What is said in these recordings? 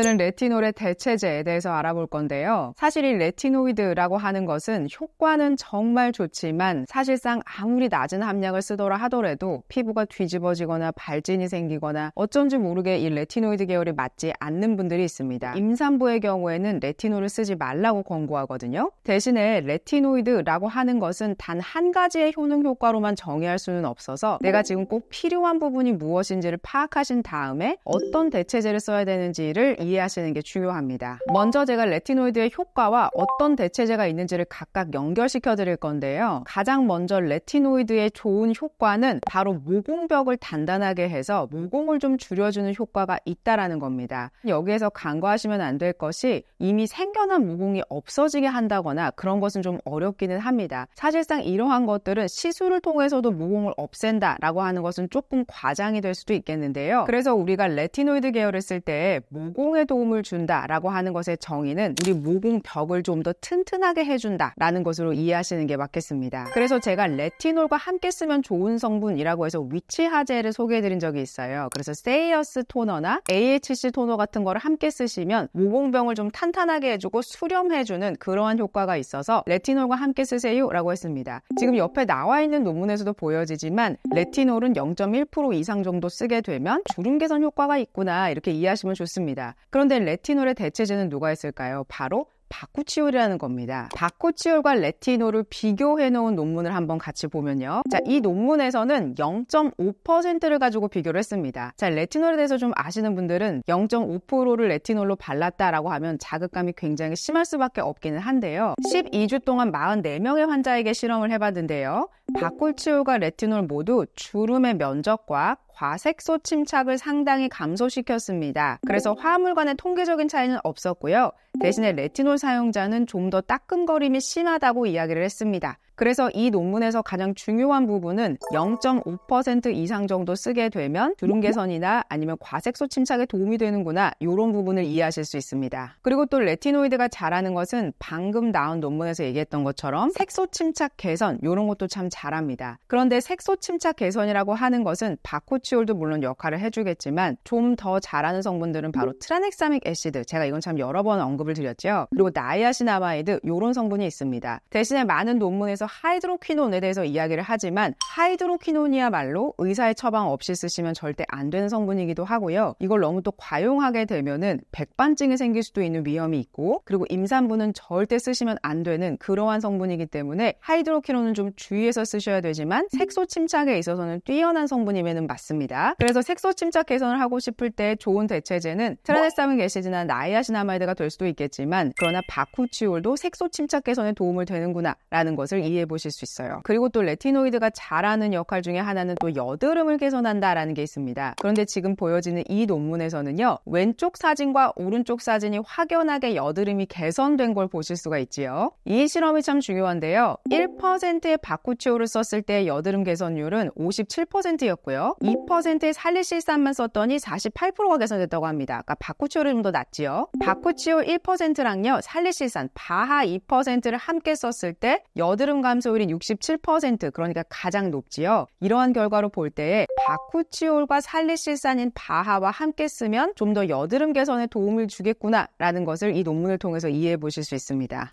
오늘은 레티놀의 대체제에 대해서 알아볼 건데요. 사실 이 레티노이드라고 하는 것은 효과는 정말 좋지만 사실상 아무리 낮은 함량을 쓰더라 하더라도 피부가 뒤집어지거나 발진이 생기거나 어쩐지 모르게 이 레티노이드 계열이 맞지 않는 분들이 있습니다. 임산부의 경우에는 레티놀을 쓰지 말라고 권고하거든요. 대신에 레티노이드라고 하는 것은 단 한 가지의 효능 효과로만 정의할 수는 없어서 내가 지금 꼭 필요한 부분이 무엇인지를 파악하신 다음에 어떤 대체제를 써야 되는지를 이해하시는 게 중요합니다. 먼저 제가 레티노이드의 효과와 어떤 대체제가 있는지를 각각 연결시켜 드릴 건데요. 가장 먼저 레티노이드의 좋은 효과는 바로 무공벽을 단단하게 해서 무공을좀 줄여주는 효과가 있다라는 겁니다. 여기에서 간과하시면 안 될 것이 이미 생겨난 무공이 없어지게 한다거나 그런 것은 좀 어렵기는 합니다. 사실상 이러한 것들은 시술을 통해서도 무공을 없앤다라고 하는 것은 조금 과장이 될 수도 있겠는데요. 그래서 우리가 레티노이드 계열을 쓸때무공에 회복에 도움을 준다라고 하는 것의 정의는 우리 모공 벽을 좀 더 튼튼하게 해준다라는 것으로 이해하시는 게 맞겠습니다. 그래서 제가 레티놀과 함께 쓰면 좋은 성분이라고 해서 위치 하제를 소개해드린 적이 있어요. 그래서 세이어스 토너나 AHC 토너 같은 거를 함께 쓰시면 모공병을 좀 탄탄하게 해주고 수렴해주는 그러한 효과가 있어서 레티놀과 함께 쓰세요라고 했습니다. 지금 옆에 나와 있는 논문에서도 보여지지만 레티놀은 0.1% 이상 정도 쓰게 되면 주름 개선 효과가 있구나 이렇게 이해하시면 좋습니다. 그런데 레티놀의 대체제는 누가 했을까요 바로 바쿠치올이라는 겁니다. 바쿠치올과 레티놀을 비교해 놓은 논문을 한번 같이 보면요. 자, 이 논문에서는 0.5%를 가지고 비교를 했습니다. 자, 레티놀에 대해서 좀 아시는 분들은 0.5%를 레티놀로 발랐다라고 하면 자극감이 굉장히 심할 수밖에 없기는 한데요. 12주 동안 44명의 환자에게 실험을 해봤는데요. 바꿀치우가 레티놀 모두 주름의 면적과 과색소 침착을 상당히 감소시켰습니다. 그래서 화합물 간의 통계적인 차이는 없었고요. 대신에 레티놀 사용자는 좀 더 따끔거림이 심하다고 이야기를 했습니다. 그래서 이 논문에서 가장 중요한 부분은 0.5% 이상 정도 쓰게 되면 주름 개선이나 아니면 과색소 침착에 도움이 되는구나 이런 부분을 이해하실 수 있습니다. 그리고 또 레티노이드가 잘하는 것은 방금 나온 논문에서 얘기했던 것처럼 색소 침착 개선 이런 것도 참 잘합니다. 그런데 색소 침착 개선이라고 하는 것은 바코치올도 물론 역할을 해주겠지만 좀 더 잘하는 성분들은 바로 트라넥사믹 애시드 제가 이건 참 여러 번 언급을 드렸죠. 그리고 나이아시나마이드 이런 성분이 있습니다. 대신에 많은 논문에서 하이드로퀴논에 대해서 이야기를 하지만 하이드로퀴논이야말로 의사의 처방 없이 쓰시면 절대 안 되는 성분이기도 하고요. 이걸 너무 또 과용하게 되면은 백반증이 생길 수도 있는 위험이 있고 그리고 임산부는 절대 쓰시면 안 되는 그러한 성분이기 때문에 하이드로퀴논은 좀 주의해서 쓰셔야 되지만 색소 침착에 있어서는 뛰어난 성분임에는 맞습니다. 그래서 색소 침착 개선을 하고 싶을 때 좋은 대체제는 트라네사민 게시지나 나이아시나마이드가 될 수도 있겠지만 그러나 바쿠치올도 색소 침착 개선에 도움을 되는구나라는 것을 이해 이해해 보실 수 있어요. 그리고 또 레티노이드가 잘하는 역할 중에 하나는 또 여드름을 개선한다라는 게 있습니다. 그런데 지금 보여지는 이 논문에서는요. 왼쪽 사진과 오른쪽 사진이 확연하게 여드름이 개선된 걸 보실 수가 있지요. 이 실험이 참 중요한데요. 1%의 바쿠치오를 썼을 때 여드름 개선율은 57%였고요. 2%의 살리실산만 썼더니 48%가 개선됐다고 합니다. 그러니까 바쿠치오를 좀더 낮지요. 바쿠치오 1%랑요. 살리실산 바하 2%를 함께 썼을 때 여드름 과 감소율이67% 그러니까 가장 높지요. 이러한 결과로 볼 때에 바쿠치올과 살리실산인 바하와 함께 쓰면 좀 더 여드름 개선에 도움을 주겠구나라는 것을 이 논문을 통해서 이해해 보실 수 있습니다.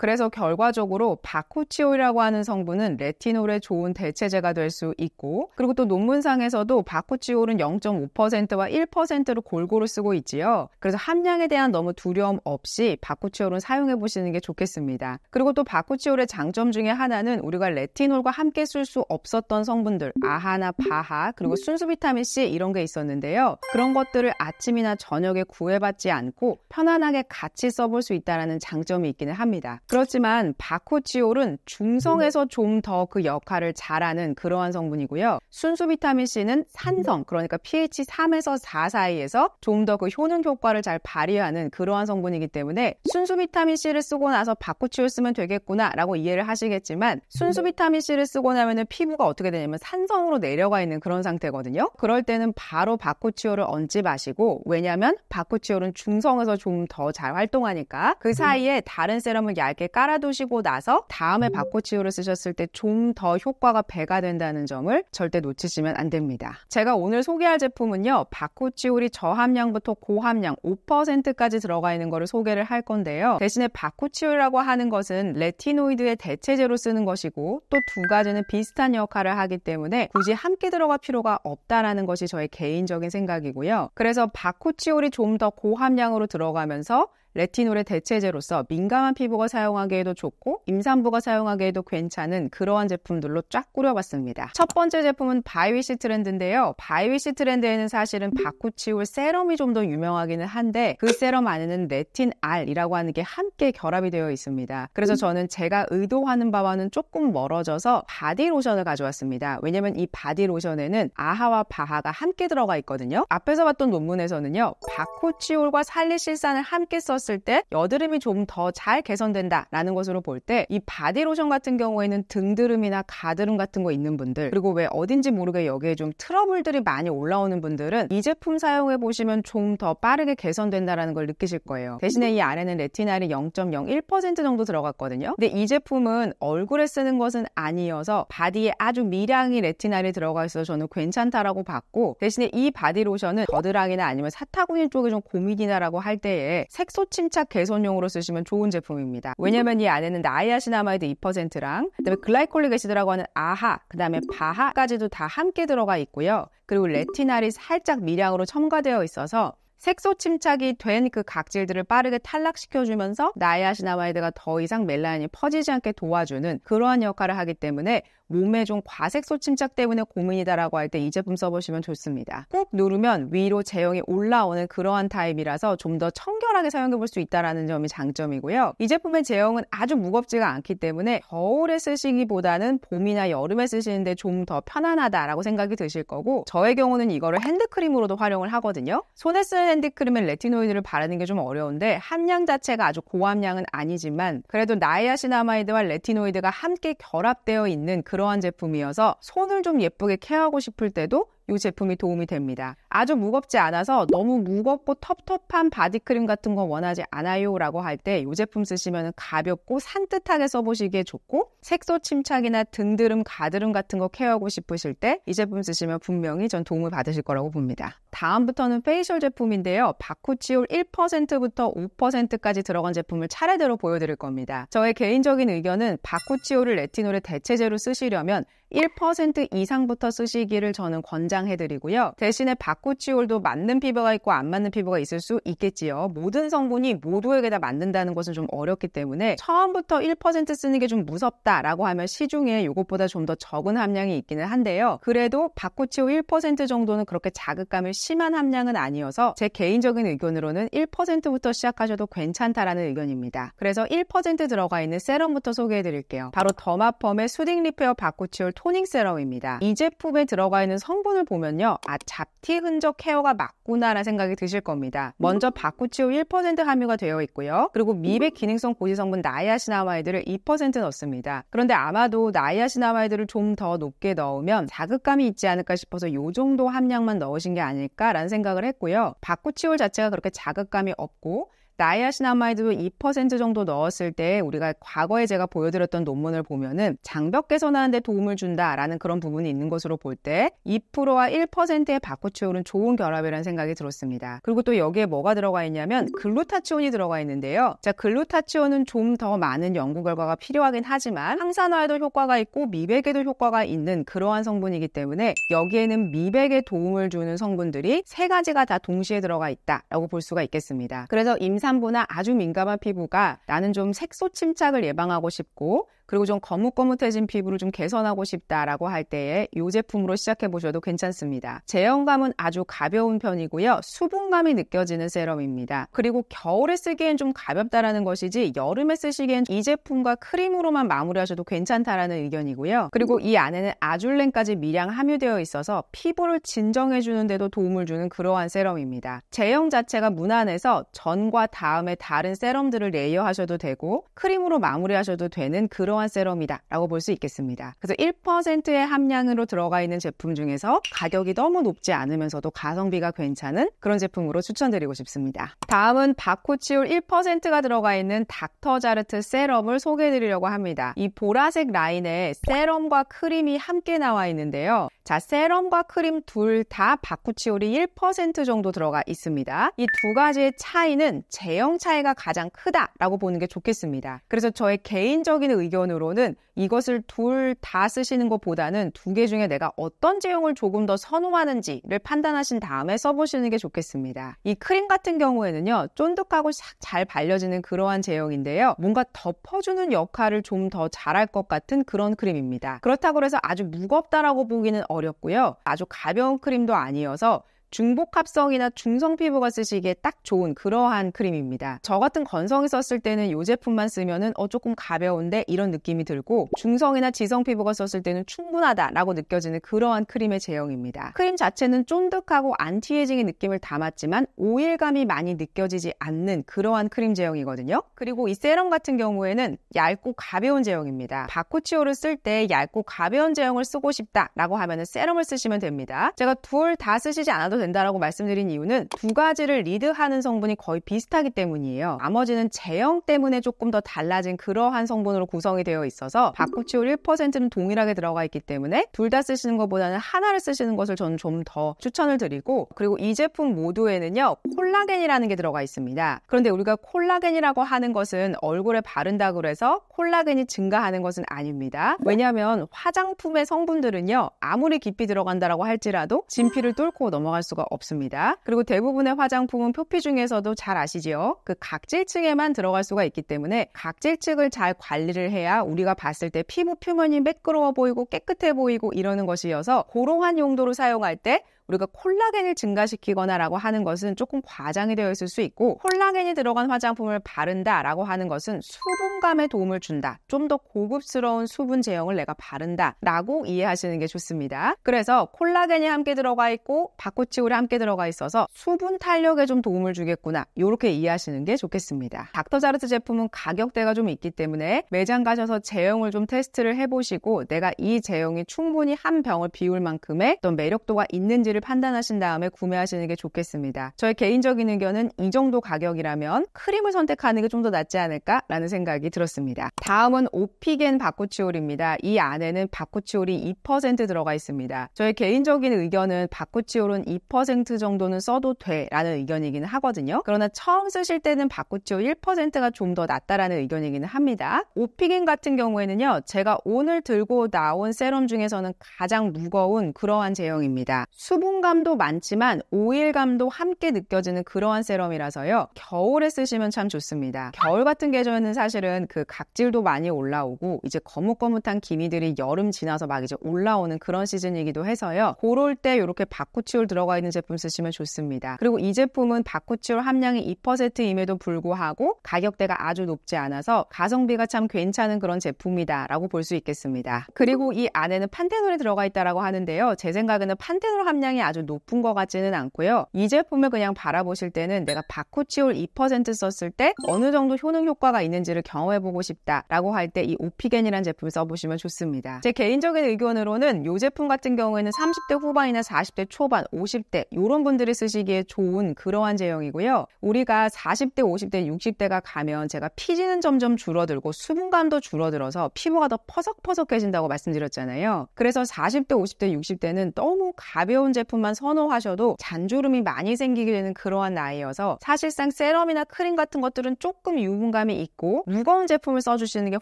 그래서 결과적으로 바코치올이라고 하는 성분은 레티놀의 좋은 대체제가 될 수 있고 그리고 또 논문상에서도 바코치올은 0.5%와 1%로 골고루 쓰고 있지요. 그래서 함량에 대한 너무 두려움 없이 바코치올은 사용해 보시는 게 좋겠습니다. 그리고 또 바코치올의 장점 중에 하나는 우리가 레티놀과 함께 쓸 수 없었던 성분들 아하나 바하 그리고 순수 비타민 C 이런 게 있었는데요. 그런 것들을 아침이나 저녁에 구해받지 않고 편안하게 같이 써볼 수 있다는 장점이 있기는 합니다. 그렇지만 바코치올은 중성에서 음. 좀더 그 역할을 잘하는 그러한 성분이고요. 순수 비타민 C는 산성, 그러니까 pH 3에서 4 사이에서 좀 더 그 효능 효과를 잘 발휘하는 그러한 성분이기 때문에 순수 비타민 C를 쓰고 나서 바코치올 쓰면 되겠구나라고 이해를 하시겠지만 순수 네. 비타민 C를 쓰고 나면은 피부가 어떻게 되냐면 산성으로 내려가 있는 그런 상태거든요. 그럴 때는 바로 바코치올을 얹지 마시고 왜냐면 바코치올은 중성에서 좀 더 잘 활동하니까 그 네. 사이에 다른 세럼을 얇게 바닥에 깔아두시고 나서 다음에 바코치유를 쓰셨을 때 좀 더 효과가 배가 된다는 점을 절대 놓치시면 안 됩니다. 제가 오늘 소개할 제품은요. 바코치올이 저함량부터 고함량 5%까지 들어가 있는 거를 소개를 할 건데요. 대신에 바코치올이라고 하는 것은 레티노이드의 대체제로 쓰는 것이고 또 두 가지는 비슷한 역할을 하기 때문에 굳이 함께 들어갈 필요가 없다라는 것이 저의 개인적인 생각이고요. 그래서 바코치올이 좀 더 고함량으로 들어가면서 레티놀의 대체제로서 민감한 피부가 사용하기에도 좋고 임산부가 사용하기에도 괜찮은 그러한 제품들로 쫙 꾸려봤습니다. 첫 번째 제품은 바이위시 트렌드인데요. 바이위시 트렌드에는 사실은 바쿠치올 세럼이 좀 더 유명하기는 한데 그 세럼 안에는 레틴 알이라고 하는 게 함께 결합이 되어 있습니다. 그래서 저는 제가 의도하는 바와는 조금 멀어져서 바디 로션을 가져왔습니다. 왜냐면 이 바디 로션에는 아하와 바하가 함께 들어가 있거든요. 앞에서 봤던 논문에서는요. 바쿠치올과 살리실산을 함께 써서 썼을 때 여드름이 좀 더 잘 개선된다라는 것으로 볼 때 이 바디로션 같은 경우에는 등드름이나 가드름 같은 거 있는 분들 그리고 왜 어딘지 모르게 여기에 좀 트러블들이 많이 올라오는 분들은 이 제품 사용해 보시면 좀 더 빠르게 개선된다라는 걸 느끼실 거예요. 대신에 이 안에는 레티날이 0.01% 정도 들어갔거든요. 근데 이 제품은 얼굴에 쓰는 것은 아니어서 바디에 아주 미량이 레티날이 들어가 있어서 저는 괜찮다라고 봤고 대신에 이 바디로션은 겨드랑이나 아니면 사타구니 쪽에 좀고민이나라고할 때에 색소 침착 개선용으로 쓰시면 좋은 제품입니다. 왜냐면 이 안에는 나이아시나마이드 2%랑 그다음에 글라이콜릭 애시드라고 하는 아하, 그다음에 바하까지도 다 함께 들어가 있고요. 그리고 레티날이 살짝 미량으로 첨가되어 있어서 색소 침착이 된 그 각질들을 빠르게 탈락시켜주면서 나이아시나마이드가 더 이상 멜라닌이 퍼지지 않게 도와주는 그러한 역할을 하기 때문에 몸에 좀 과색소 침착 때문에 고민이다라고 할 때 이 제품 써보시면 좋습니다. 꾹 누르면 위로 제형이 올라오는 그러한 타입이라서 좀 더 청결하게 사용해 볼 수 있다는 점이 장점이고요. 이 제품의 제형은 아주 무겁지가 않기 때문에 겨울에 쓰시기보다는 봄이나 여름에 쓰시는데 좀 더 편안하다라고 생각이 드실 거고 저의 경우는 이거를 핸드크림으로도 활용을 하거든요. 손에 쓰는 핸드크림은 레티노이드를 바르는 게 좀 어려운데 함량 자체가 아주 고함량은 아니지만 그래도 나이아시나마이드와 레티노이드가 함께 결합되어 있는 그런 그러한 제품이어서 손을 좀 예쁘게 케어하고 싶을 때도 이 제품이 도움이 됩니다. 아주 무겁지 않아서 너무 무겁고 텁텁한 바디크림 같은 거 원하지 않아요 라고 할 때 이 제품 쓰시면 가볍고 산뜻하게 써보시기에 좋고 색소 침착이나 등드름, 가드름 같은 거 케어하고 싶으실 때 이 제품 쓰시면 분명히 전 도움을 받으실 거라고 봅니다. 다음부터는 페이셜 제품인데요. 바쿠치올 1%부터 5%까지 들어간 제품을 차례대로 보여드릴 겁니다. 저의 개인적인 의견은 바쿠치올을 레티놀의 대체제로 쓰시려면 1% 이상부터 쓰시기를 저는 권장해드리고요. 대신에 바꾸치올도 맞는 피부가 있고 안 맞는 피부가 있을 수 있겠지요. 모든 성분이 모두에게 다 맞는다는 것은 좀 어렵기 때문에 처음부터 1% 쓰는 게 좀 무섭다라고 하면 시중에 이것보다 좀 더 적은 함량이 있기는 한데요. 그래도 바꾸치올1% 정도는 그렇게 자극감을 심한 함량은 아니어서 제 개인적인 의견으로는 1%부터 시작하셔도 괜찮다라는 의견입니다. 그래서 1% 들어가 있는 세럼부터 소개해드릴게요. 바로 더마펌의 수딩 리페어 바꾸치올 토닝 세럼입니다. 이 제품에 들어가 있는 성분을 보면요. 아, 잡티 흔적 케어가 맞구나라는 생각이 드실 겁니다. 먼저 바쿠치오 1% 함유가 되어 있고요. 그리고 미백 기능성 고지 성분 나이아시나마이드를 2% 넣습니다. 그런데 아마도 나이아시나마이드를 좀 더 높게 넣으면 자극감이 있지 않을까 싶어서 이 정도 함량만 넣으신 게 아닐까라는 생각을 했고요. 바쿠치올 자체가 그렇게 자극감이 없고 나이아시나마이드도 2% 정도 넣었을 때 우리가 과거에 제가 보여드렸던 논문을 보면은 장벽 개선하는 데 도움을 준다라는 그런 부분이 있는 것으로 볼 때 2%와 1%의 바코치올은 좋은 결합이라는 생각이 들었습니다. 그리고 또 여기에 뭐가 들어가 있냐면 글루타치온이 들어가 있는데요. 자, 글루타치온은 좀 더 많은 연구 결과가 필요하긴 하지만 항산화에도 효과가 있고 미백에도 효과가 있는 그러한 성분이기 때문에 여기에는 미백에 도움을 주는 성분들이 세 가지가 다 동시에 들어가 있다라고 볼 수가 있겠습니다. 그래서 임상 산부나 아주 민감한 피부가 나는 좀 색소 침착을 예방하고 싶고 그리고 좀 거뭇거뭇해진 피부를 좀 개선하고 싶다라고 할 때에 이 제품으로 시작해 보셔도 괜찮습니다. 제형감은 아주 가벼운 편이고요. 수분감이 느껴지는 세럼입니다. 그리고 겨울에 쓰기엔 좀 가볍다라는 것이지 여름에 쓰시기엔 이 제품과 크림으로만 마무리하셔도 괜찮다라는 의견이고요. 그리고 이 안에는 아줄렌까지 미량 함유되어 있어서 피부를 진정해 주는데도 도움을 주는 그러한 세럼입니다. 제형 자체가 무난해서 전과 다음에 다른 세럼들을 레이어하셔도 되고 크림으로 마무리하셔도 되는 그러한 유명한 세럼이다라고 볼 수 있겠습니다. 그래서 1%의 함량으로 들어가 있는 제품 중에서 가격이 너무 높지 않으면서도 가성비가 괜찮은 그런 제품으로 추천드리고 싶습니다. 다음은 바코치올 1%가 들어가 있는 닥터자르트 세럼을 소개해드리려고 합니다. 이 보라색 라인에 세럼과 크림이 함께 나와 있는데요. 자, 세럼과 크림 둘 다 바쿠치올이 1% 정도 들어가 있습니다. 이 두 가지의 차이는 제형 차이가 가장 크다라고 보는 게 좋겠습니다. 그래서 저의 개인적인 의견은 의견으로는 이것을 둘 다 쓰시는 것보다는 두 개 중에 내가 어떤 제형을 조금 더 선호하는지를 판단하신 다음에 써보시는 게 좋겠습니다. 이 크림 같은 경우에는요, 쫀득하고 싹 잘 발려지는 그러한 제형인데요. 뭔가 덮어주는 역할을 좀 더 잘할 것 같은 그런 크림입니다. 그렇다고 해서 아주 무겁다라고 보기는 어렵고요. 아주 가벼운 크림도 아니어서 중복합성이나 중성 피부가 쓰시기에 딱 좋은 그러한 크림입니다. 저 같은 건성이 썼을 때는 이 제품만 쓰면은 어 조금 가벼운데 이런 느낌이 들고 중성이나 지성 피부가 썼을 때는 충분하다라고 느껴지는 그러한 크림의 제형입니다. 크림 자체는 쫀득하고 안티에이징의 느낌을 담았지만 오일감이 많이 느껴지지 않는 그러한 크림 제형이거든요. 그리고 이 세럼 같은 경우에는 얇고 가벼운 제형입니다. 바코치오를 쓸 때 얇고 가벼운 제형을 쓰고 싶다라고 하면은 세럼을 쓰시면 됩니다. 제가 둘 다 쓰시지 않아도 된다라고 말씀드린 이유는 두 가지를 리드하는 성분이 거의 비슷하기 때문이에요. 나머지는 제형 때문에 조금 더 달라진 그러한 성분으로 구성이 되어 있어서 바꾸치올 1%는 동일하게 들어가 있기 때문에 둘 다 쓰시는 것보다는 하나를 쓰시는 것을 저는 좀 더 추천을 드리고 그리고 이 제품 모두에는요 콜라겐이라는 게 들어가 있습니다. 그런데 우리가 콜라겐이라고 하는 것은 얼굴에 바른다 그래서 콜라겐이 증가하는 것은 아닙니다. 왜냐하면 화장품의 성분들은요 아무리 깊이 들어간다라고 할지라도 진피를 뚫고 넘어갈 수 수가 없습니다. 그리고 대부분의 화장품은 표피 중에서도 잘 아시지요? 그 각질층에만 들어갈 수가 있기 때문에 각질층을 잘 관리를 해야 우리가 봤을 때 피부 표면이 매끄러워 보이고 깨끗해 보이고 이러는 것이어서 고러한 용도로 사용할 때 우리가 콜라겐을 증가시키거나라고 하는 것은 조금 과장이 되어 있을 수 있고 콜라겐이 들어간 화장품을 바른다라고 하는 것은 수분감에 도움을 준다. 좀 더 고급스러운 수분 제형을 내가 바른다라고 이해하시는 게 좋습니다. 그래서 콜라겐이 함께 들어가 있고 바코치올이 함께 들어가 있어서 수분 탄력에 좀 도움을 주겠구나. 이렇게 이해하시는 게 좋겠습니다. 닥터자르트 제품은 가격대가 좀 있기 때문에 매장 가셔서 제형을 좀 테스트를 해보시고 내가 이 제형이 충분히 한 병을 비울 만큼의 어떤 매력도가 있는지를 가치를 판단하신 다음에 구매하시는 게 좋겠습니다. 저의 개인적인 의견은 이 정도 가격이라면 크림을 선택하는 게 좀 더 낫지 않을까라는 생각이 들었습니다. 다음은 오피겐 바쿠치올입니다. 이 안에는 바쿠치올이 2% 들어가 있습니다. 저의 개인적인 의견은 바쿠치올은 2% 정도는 써도 돼라는 의견이기는 하거든요. 그러나 처음 쓰실 때는 바쿠치올 1%가 좀 더 낫다라는 의견이기는 합니다. 오피겐 같은 경우에는요. 제가 오늘 들고 나온 세럼 중에서는 가장 무거운 그러한 제형입니다. 수분감도 많지만 오일감도 함께 느껴지는 그러한 세럼이라서요. 겨울에 쓰시면 참 좋습니다. 겨울 같은 계절에는 사실은 그 각질도 많이 올라오고 이제 거뭇거뭇한 기미들이 여름 지나서 막 이제 올라오는 그런 시즌이기도 해서요. 고럴때 이렇게 바쿠치올 들어가 있는 제품 쓰시면 좋습니다. 그리고 이 제품은 바쿠치올 함량이 2%임에도 불구하고 가격대가 아주 높지 않아서 가성비가 참 괜찮은 그런 제품이다라고 볼 수 있겠습니다. 그리고 이 안에는 판테놀이 들어가 있다라고 하는데요. 제 생각에는 판테놀 함량 성향이 아주 높은 것 같지는 않고요. 이 제품을 그냥 바라보실 때는 내가 바코치올 2% 썼을 때 어느 정도 효능 효과가 있는지를 경험해보고 싶다라고 할 때 이 오피겐이라는 제품을 써보시면 좋습니다. 제 개인적인 의견으로는 이 제품 같은 경우에는 30대 후반이나 40대 초반, 50대 이런 분들이 쓰시기에 좋은 그러한 제형이고요. 우리가 40대, 50대, 60대가 가면 제가 피지는 점점 줄어들고 수분감도 줄어들어서 피부가 더 퍼석퍼석해진다고 말씀드렸잖아요. 그래서 40대, 50대, 60대는 너무 가벼운 제 제품만 선호하셔도 잔주름이 많이 생기게 되는 그러한 나이여서 사실상 세럼이나 크림 같은 것들은 조금 유분감이 있고 무거운 제품을 써주시는 게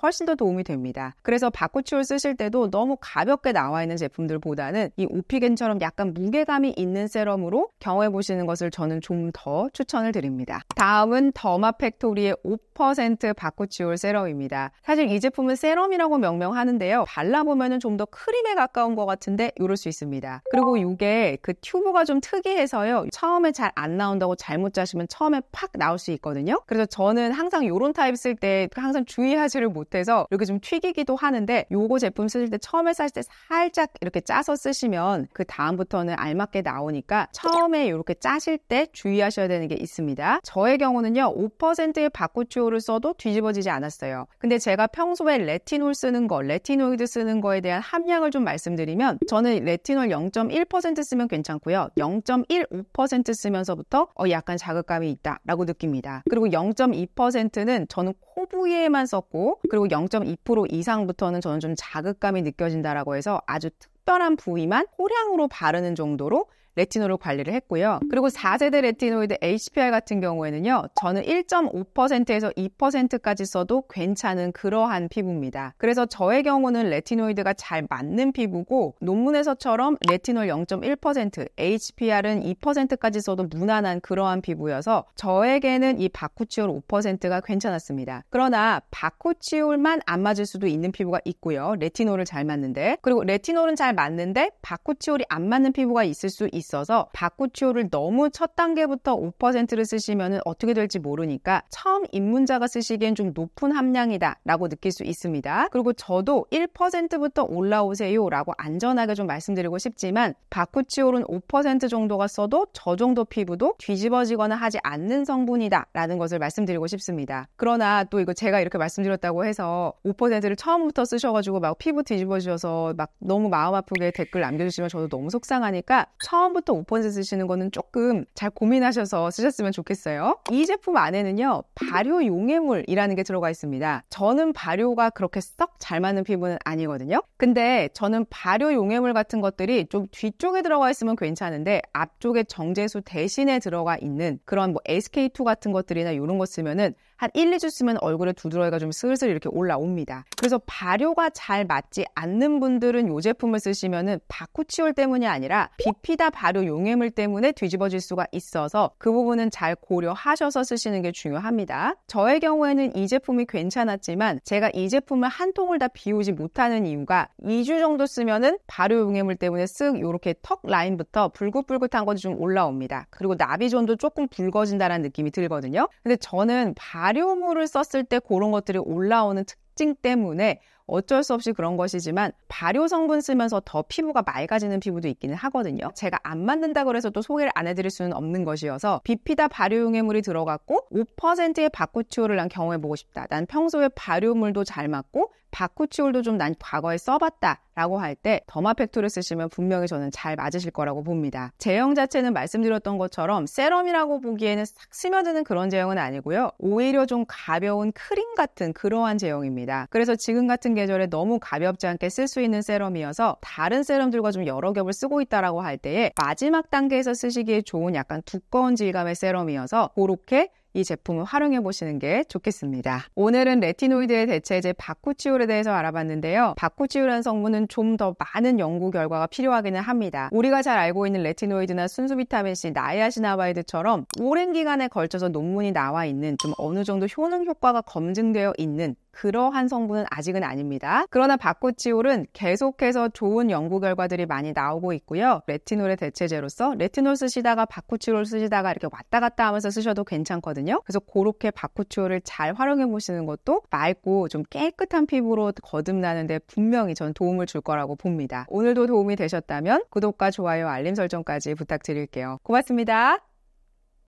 훨씬 더 도움이 됩니다. 그래서 바코치올 쓰실 때도 너무 가볍게 나와 있는 제품들보다는 이 오피겐처럼 약간 무게감이 있는 세럼으로 경험해보시는 것을 저는 좀 더 추천을 드립니다. 다음은 더마 팩토리의 5%바코치올 세럼입니다. 사실 이 제품은 세럼이라고 명명하는데요. 발라보면 좀 더 크림에 가까운 것 같은데 이럴 수 있습니다. 그리고 이게 그 튜브가 좀 특이해서요. 처음에 잘 안 나온다고 잘못 짜시면 처음에 팍 나올 수 있거든요. 그래서 저는 항상 요런 타입 쓸 때 항상 주의하지를 못해서 이렇게 좀 튀기기도 하는데 요거 제품 쓰실 때 처음에 쌀때 살짝 이렇게 짜서 쓰시면 그 다음부터는 알맞게 나오니까 처음에 이렇게 짜실 때 주의하셔야 되는 게 있습니다. 저의 경우는요. 5%의 바쿠치오를 써도 뒤집어지지 않았어요. 근데 제가 평소에 레티놀 쓰는 거, 레티노이드 쓰는 거에 대한 함량을 좀 말씀드리면 저는 레티놀 0.1% 쓰면 쓰면 괜찮고요. 0.15% 쓰면서부터 어, 약간 자극감이 있다라고 느낍니다. 그리고 0.2%는 저는 코 부위에만 썼고 그리고 0.2% 이상부터는 저는 좀 자극감이 느껴진다라고 해서 아주 특별한 부위만 호량으로 바르는 정도로 레티노를 관리를 했고요. 그리고 4세대 레티노이드 HPR 같은 경우에는요. 저는 1.5%에서 2%까지 써도 괜찮은 그러한 피부입니다. 그래서 저의 경우는 레티노이드가 잘 맞는 피부고 논문에서처럼 레티놀 0.1%, HPR은 2%까지 써도 무난한 그러한 피부여서 저에게는 이 바쿠치올 5%가 괜찮았습니다. 그러나 바쿠치올만 안 맞을 수도 있는 피부가 있고요. 레티놀을 잘 맞는데 그리고 레티놀은 잘 맞는데 바쿠치올이 안 맞는 피부가 있을 수있습니다 있어서 바꾸치오를 너무 첫 단계부터 5%를 쓰시면 어떻게 될지 모르니까 처음 입문자가 쓰시기엔 좀 높은 함량이다 라고 느낄 수 있습니다. 그리고 저도 1%부터 올라오세요 라고 안전하게 좀 말씀드리고 싶지만 바쿠치올은 5% 정도가 써도 저 정도 피부도 뒤집어지거나 하지 않는 성분이다 라는 것을 말씀드리고 싶습니다. 그러나 또 이거 제가 이렇게 말씀드렸다고 해서 5%를 처음부터 쓰셔가지고 막 피부 뒤집어지셔서 막 너무 마음 아프게 댓글 남겨주시면 저도 너무 속상하니까 처음 처음부터 5% 쓰시는 거는 조금 잘 고민하셔서 쓰셨으면 좋겠어요. 이 제품 안에는요, 발효 용해물이라는 게 들어가 있습니다. 저는 발효가 그렇게 썩 잘 맞는 피부는 아니거든요. 근데 저는 발효 용해물 같은 것들이 좀 뒤쪽에 들어가 있으면 괜찮은데 앞쪽에 정제수 대신에 들어가 있는 그런 뭐 SK2 같은 것들이나 이런 거 쓰면은 한 1, 2주 쓰면 얼굴에 두드러기가 좀 슬슬 이렇게 올라옵니다. 그래서 발효가 잘 맞지 않는 분들은 이 제품을 쓰시면은 바쿠치올 때문이 아니라 비피다 발효 용해물 때문에 뒤집어질 수가 있어서 그 부분은 잘 고려하셔서 쓰시는 게 중요합니다. 저의 경우에는 이 제품이 괜찮았지만 제가 이 제품을 한 통을 다 비우지 못하는 이유가 2주 정도 쓰면은 발효 용해물 때문에 쓱 이렇게 턱 라인부터 불긋불긋한 것이 좀 올라옵니다. 그리고 나비존도 조금 붉어진다는 느낌이 들거든요. 근데 저는 발 발효물을 썼을 때 그런 것들이 올라오는 특징 때문에 어쩔 수 없이 그런 것이지만 발효 성분 쓰면서 더 피부가 맑아지는 피부도 있기는 하거든요. 제가 안 맞는다 그래서 또 소개를 안 해드릴 수는 없는 것이어서 비피다 발효용해물이 들어갔고 5%의 바쿠치오를 난 경험해보고 싶다. 난 평소에 발효물도 잘 맞고 바쿠치홀도 좀 난 과거에 써봤다라고 할 때 더마팩토를 쓰시면 분명히 저는 잘 맞으실 거라고 봅니다. 제형 자체는 말씀드렸던 것처럼 세럼이라고 보기에는 싹 스며드는 그런 제형은 아니고요. 오히려 좀 가벼운 크림 같은 그러한 제형입니다. 그래서 지금 같은 계절에 너무 가볍지 않게 쓸 수 있는 세럼이어서 다른 세럼들과 좀 여러 겹을 쓰고 있다라고 할 때에 마지막 단계에서 쓰시기에 좋은 약간 두꺼운 질감의 세럼이어서 그렇게 이 제품을 활용해 보시는 게 좋겠습니다. 오늘은 레티노이드의 대체제 바쿠치올에 대해서 알아봤는데요. 바쿠치올이라는 성분은 좀 더 많은 연구 결과가 필요하기는 합니다. 우리가 잘 알고 있는 레티노이드나 순수 비타민 C, 나이아시나바이드처럼 오랜 기간에 걸쳐서 논문이 나와 있는 좀 어느 정도 효능 효과가 검증되어 있는 그러한 성분은 아직은 아닙니다. 그러나 바코치올은 계속해서 좋은 연구 결과들이 많이 나오고 있고요. 레티놀의 대체제로서 레티놀 쓰시다가 바코치올 쓰시다가 이렇게 왔다 갔다 하면서 쓰셔도 괜찮거든요. 그래서 그렇게 바코치올을 잘 활용해 보시는 것도 맑고 좀 깨끗한 피부로 거듭나는데 분명히 전 도움을 줄 거라고 봅니다. 오늘도 도움이 되셨다면 구독과 좋아요, 알림 설정까지 부탁드릴게요. 고맙습니다.